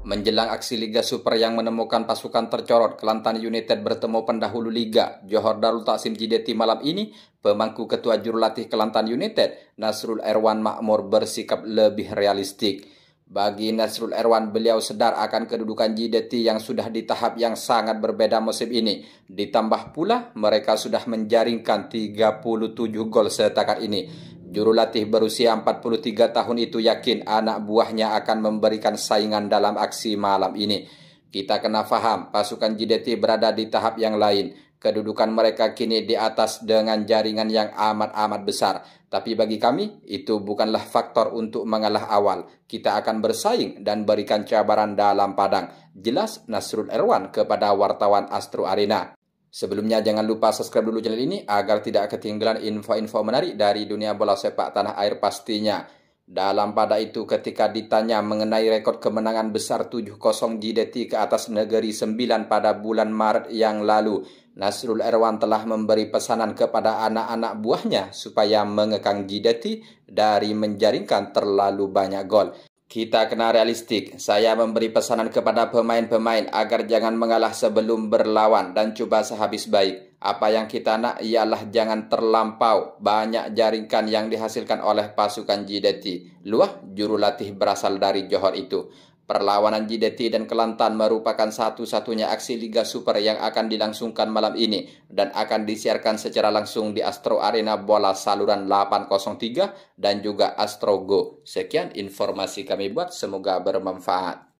Menjelang aksi Liga Super yang menemukan pasukan tercorot, Kelantan United bertemu pendahulu Liga, Johor Darul Taksim JDT malam ini, pemangku ketua jurulatih Kelantan United, Nasrul Erwan Makmur bersikap lebih realistik. Bagi Nasrul Erwan, beliau sedar akan kedudukan JDT yang sudah di tahap yang sangat berbeda musim ini. Ditambah pula, mereka sudah menjaringkan 37 gol setakat ini. Juru latih berusia 43 tahun itu yakin anak buahnya akan memberikan saingan dalam aksi malam ini. Kita kena faham, pasukan JDT berada di tahap yang lain. Kedudukan mereka kini di atas dengan jaringan yang amat-amat besar. Tapi bagi kami, itu bukanlah faktor untuk mengalah awal. Kita akan bersaing dan berikan cabaran dalam padang. Jelas Nasrul Erwan kepada wartawan Astro Arena. Sebelumnya jangan lupa subscribe dulu channel ini agar tidak ketinggalan info-info menarik dari dunia bola sepak tanah air pastinya. Dalam pada itu ketika ditanya mengenai rekor kemenangan besar 7-0 GDT ke atas negeri 9 pada bulan Maret yang lalu, Nasrul Erwan telah memberi pesanan kepada anak-anak buahnya supaya mengekang GDT dari menjaringkan terlalu banyak gol. Kita kena realistik. Saya memberi pesanan kepada pemain-pemain agar jangan mengalah sebelum berlawan dan cuba sehabis baik. Apa yang kita nak ialah jangan terlampau banyak jaringan yang dihasilkan oleh pasukan JDT. Luah jurulatih berasal dari Johor itu. Perlawanan JDT dan Kelantan merupakan satu-satunya aksi Liga Super yang akan dilangsungkan malam ini dan akan disiarkan secara langsung di Astro Arena Bola Saluran 803 dan juga Astro Go. Sekian informasi kami buat, semoga bermanfaat.